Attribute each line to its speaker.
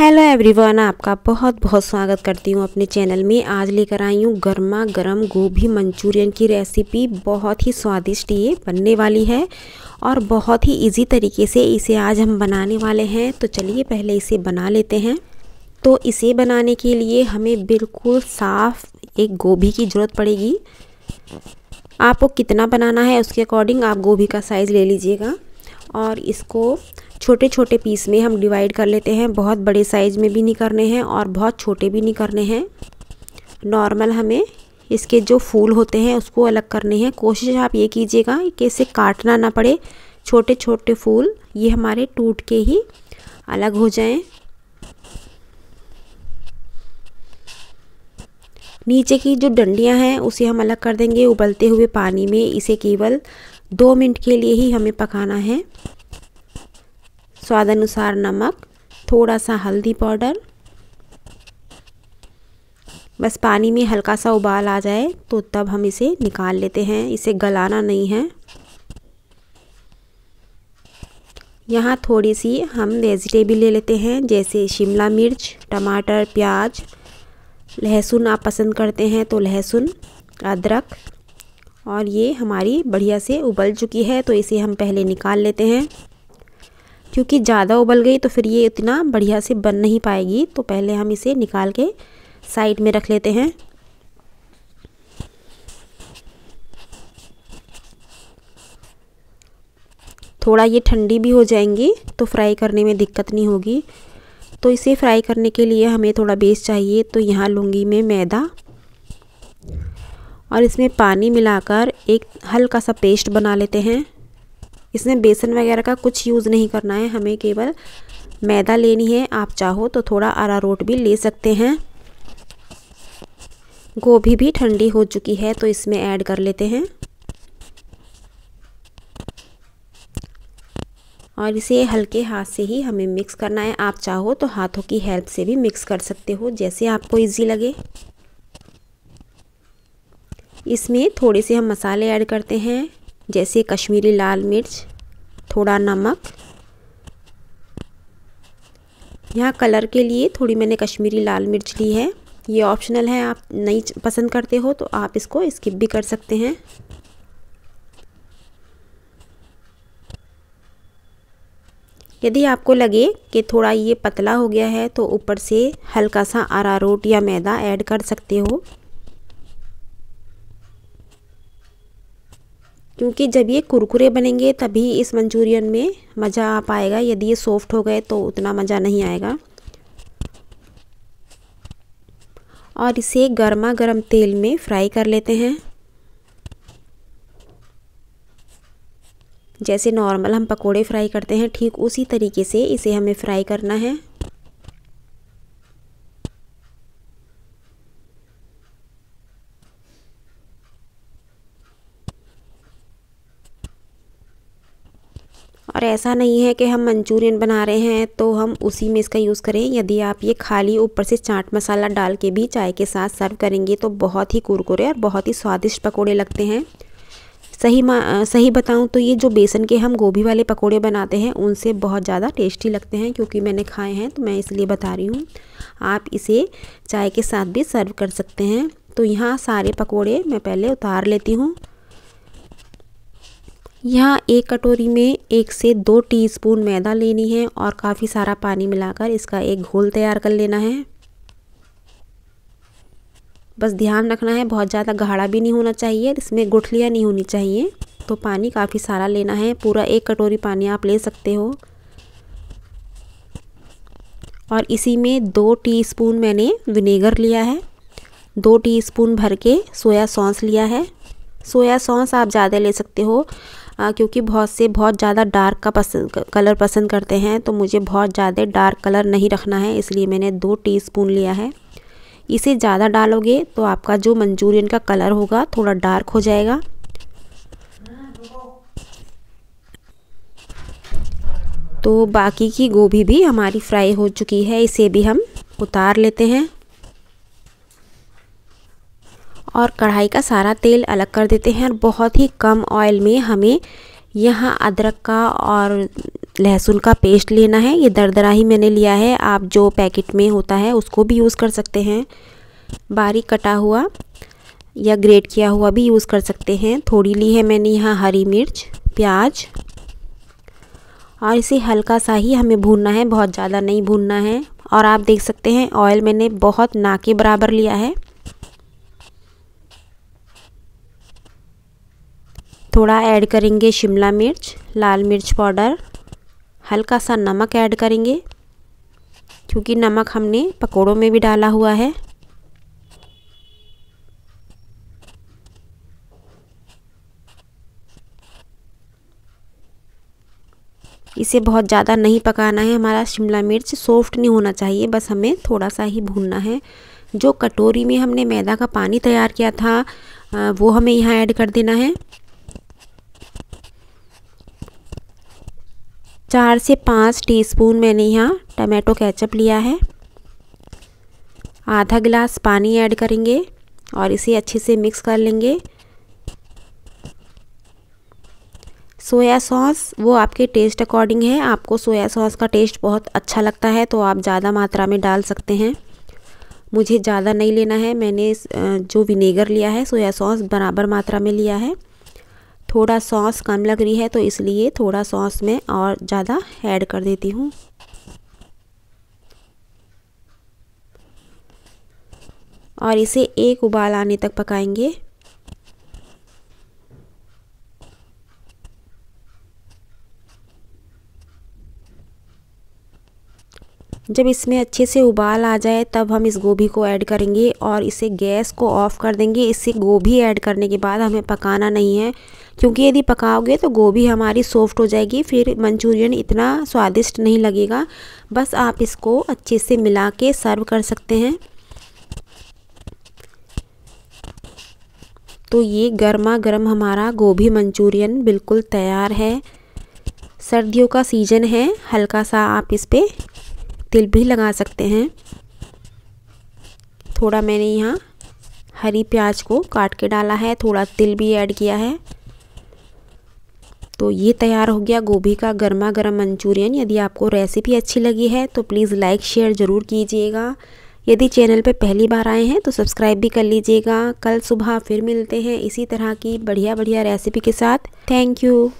Speaker 1: hello everyone आपका बहुत बहुत स्वागत करती हूँ अपने चैनल में आज लेकर आई हूँ गर्मा गर्म गोभी मंचूरियन की रेसिपी बहुत ही स्वादिष्ट ये बनने वाली है और बहुत ही इजी तरीके से इसे आज हम बनाने वाले हैं तो चलिए पहले इसे बना लेते हैं तो इसे बनाने के लिए हमें बिल्कुल साफ़ एक गोभी की ज़रूरत पड़ेगी आपको कितना बनाना है उसके अकॉर्डिंग आप गोभी का साइज़ ले लीजिएगा और इसको छोटे छोटे पीस में हम डिवाइड कर लेते हैं बहुत बड़े साइज़ में भी नहीं करने हैं और बहुत छोटे भी नहीं करने हैं नॉर्मल हमें इसके जो फूल होते हैं उसको अलग करने हैं कोशिश आप ये कीजिएगा कि इसे काटना ना पड़े छोटे छोटे फूल ये हमारे टूट के ही अलग हो जाएं नीचे की जो डंडियां हैं उसे हम अलग कर देंगे उबलते हुए पानी में इसे केवल दो मिनट के लिए ही हमें पकाना है स्वाद अनुसार नमक थोड़ा सा हल्दी पाउडर बस पानी में हल्का सा उबाल आ जाए तो तब हम इसे निकाल लेते हैं इसे गलाना नहीं है यहाँ थोड़ी सी हम वेजिटेबल ले लेते हैं जैसे शिमला मिर्च टमाटर प्याज लहसुन आप पसंद करते हैं तो लहसुन अदरक और ये हमारी बढ़िया से उबल चुकी है तो इसे हम पहले निकाल लेते हैं क्योंकि ज़्यादा उबल गई तो फिर ये इतना बढ़िया से बन नहीं पाएगी तो पहले हम इसे निकाल के साइड में रख लेते हैं थोड़ा ये ठंडी भी हो जाएंगी तो फ्राई करने में दिक्कत नहीं होगी तो इसे फ्राई करने के लिए हमें थोड़ा बेस चाहिए तो यहाँ लूँगी मैं मैदा और इसमें पानी मिलाकर एक हल्का सा पेस्ट बना लेते हैं इसमें बेसन वगैरह का कुछ यूज़ नहीं करना है हमें केवल मैदा लेनी है आप चाहो तो थोड़ा अरारोट भी ले सकते हैं गोभी भी ठंडी हो चुकी है तो इसमें ऐड कर लेते हैं और इसे हल्के हाथ से ही हमें मिक्स करना है आप चाहो तो हाथों की हेल्प से भी मिक्स कर सकते हो जैसे आपको इजी लगे इसमें थोड़े से हम मसाले ऐड करते हैं जैसे कश्मीरी लाल मिर्च थोड़ा नमक यहाँ कलर के लिए थोड़ी मैंने कश्मीरी लाल मिर्च ली है ये ऑप्शनल है आप नहीं पसंद करते हो तो आप इसको स्किप भी कर सकते हैं यदि आपको लगे कि थोड़ा ये पतला हो गया है तो ऊपर से हल्का सा रोट या मैदा ऐड कर सकते हो क्योंकि जब ये कुरकुरे बनेंगे तभी इस मंचूरियन में मज़ा आ पाएगा यदि ये सॉफ्ट हो गए तो उतना मज़ा नहीं आएगा और इसे गर्मा गर्म तेल में फ्राई कर लेते हैं जैसे नॉर्मल हम पकोड़े फ्राई करते हैं ठीक उसी तरीके से इसे हमें फ्राई करना है और ऐसा नहीं है कि हम मंचूरियन बना रहे हैं तो हम उसी में इसका यूज़ करें यदि आप ये खाली ऊपर से चाट मसाला डाल के भी चाय के साथ सर्व करेंगे तो बहुत ही कुरकुरे और बहुत ही स्वादिष्ट पकौड़े लगते हैं सही मा सही बताऊं तो ये जो बेसन के हम गोभी वाले पकोड़े बनाते हैं उनसे बहुत ज़्यादा टेस्टी लगते हैं क्योंकि मैंने खाए हैं तो मैं इसलिए बता रही हूँ आप इसे चाय के साथ भी सर्व कर सकते हैं तो यहाँ सारे पकोड़े मैं पहले उतार लेती हूँ यहाँ एक कटोरी में एक से दो टीस्पून मैदा लेनी है और काफ़ी सारा पानी मिलाकर इसका एक घोल तैयार कर लेना है बस ध्यान रखना है बहुत ज़्यादा गाढ़ा भी नहीं होना चाहिए इसमें गुठलियाँ नहीं होनी चाहिए तो पानी काफ़ी सारा लेना है पूरा एक कटोरी पानी आप ले सकते हो और इसी में दो टीस्पून मैंने विनेगर लिया है दो टीस्पून भर के सोया सॉस लिया है सोया सॉस आप ज़्यादा ले सकते हो क्योंकि बहुत से बहुत ज़्यादा डार्क का पसंद कलर पसंद करते हैं तो मुझे बहुत ज़्यादा डार्क कलर नहीं रखना है इसलिए मैंने दो टी लिया है इसे ज़्यादा डालोगे तो आपका जो मंचूरियन का कलर होगा थोड़ा डार्क हो जाएगा तो बाकी की गोभी भी हमारी फ्राई हो चुकी है इसे भी हम उतार लेते हैं और कढ़ाई का सारा तेल अलग कर देते हैं और बहुत ही कम ऑयल में हमें यहाँ अदरक का और लहसुन का पेस्ट लेना है ये दरदरा ही मैंने लिया है आप जो पैकेट में होता है उसको भी यूज़ कर सकते हैं बारीक कटा हुआ या ग्रेट किया हुआ भी यूज़ कर सकते हैं थोड़ी ली है मैंने यहाँ हरी मिर्च प्याज और इसे हल्का सा ही हमें भूनना है बहुत ज़्यादा नहीं भूनना है और आप देख सकते हैं ऑयल मैंने बहुत ना के बराबर लिया है थोड़ा ऐड करेंगे शिमला मिर्च लाल मिर्च पाउडर हल्का सा नमक ऐड करेंगे क्योंकि नमक हमने पकोड़ों में भी डाला हुआ है इसे बहुत ज़्यादा नहीं पकाना है हमारा शिमला मिर्च सॉफ्ट नहीं होना चाहिए बस हमें थोड़ा सा ही भूनना है जो कटोरी में हमने मैदा का पानी तैयार किया था वो हमें यहाँ ऐड कर देना है चार से पाँच टीस्पून मैंने यहाँ टमाटो केचप लिया है आधा गिलास पानी ऐड करेंगे और इसे अच्छे से मिक्स कर लेंगे सोया सॉस वो आपके टेस्ट अकॉर्डिंग है आपको सोया सॉस का टेस्ट बहुत अच्छा लगता है तो आप ज़्यादा मात्रा में डाल सकते हैं मुझे ज़्यादा नहीं लेना है मैंने जो विनेगर लिया है सोया सॉस बराबर मात्रा में लिया है थोड़ा सॉस कम लग रही है तो इसलिए थोड़ा सॉस में और ज़्यादा ऐड कर देती हूँ और इसे एक उबाल आने तक पकाएंगे जब इसमें अच्छे से उबाल आ जाए तब हम इस गोभी को ऐड करेंगे और इसे गैस को ऑफ़ कर देंगे इससे गोभी ऐड करने के बाद हमें पकाना नहीं है क्योंकि यदि पकाओगे तो गोभी हमारी सॉफ्ट हो जाएगी फिर मंचूरियन इतना स्वादिष्ट नहीं लगेगा बस आप इसको अच्छे से मिला के सर्व कर सकते हैं तो ये गर्मा गर्म हमारा गोभी मंचूरियन बिल्कुल तैयार है सर्दियों का सीज़न है हल्का सा आप इस पर तिल भी लगा सकते हैं थोड़ा मैंने यहाँ हरी प्याज को काट के डाला है थोड़ा तिल भी ऐड किया है तो ये तैयार हो गया गोभी का गर्मा गर्म मंचूरियन यदि आपको रेसिपी अच्छी लगी है तो प्लीज़ लाइक शेयर ज़रूर कीजिएगा यदि चैनल पर पहली बार आए हैं तो सब्सक्राइब भी कर लीजिएगा कल सुबह फिर मिलते हैं इसी तरह की बढ़िया बढ़िया रेसिपी के साथ थैंक यू